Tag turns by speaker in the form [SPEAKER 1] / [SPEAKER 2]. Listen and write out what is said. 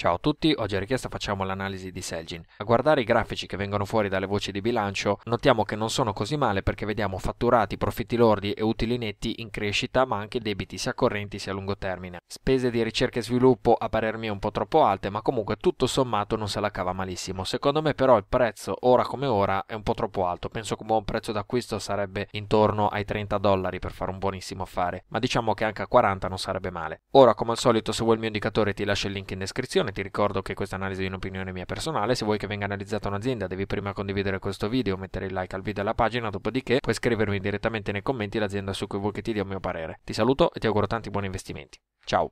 [SPEAKER 1] Ciao a tutti, oggi a richiesta facciamo l'analisi di Selgin. A guardare i grafici che vengono fuori dalle voci di bilancio, notiamo che non sono così male perché vediamo fatturati, profitti lordi e utili netti in crescita, ma anche debiti sia correnti sia a lungo termine. Spese di ricerca e sviluppo a parer mio un po' troppo alte, ma comunque tutto sommato non se la cava malissimo. Secondo me però il prezzo, ora come ora, è un po' troppo alto. Penso che un buon prezzo d'acquisto sarebbe intorno ai 30 dollari per fare un buonissimo affare, ma diciamo che anche a 40 non sarebbe male. Ora, come al solito, se vuoi il mio indicatore ti lascio il link in descrizione descrizione, ti ricordo che questa analisi è un'opinione mia personale, se vuoi che venga analizzata un'azienda devi prima condividere questo video, mettere il like al video e alla pagina, dopodiché puoi scrivermi direttamente nei commenti l'azienda su cui vuoi che ti dia il mio parere. Ti saluto e ti auguro tanti buoni investimenti. Ciao!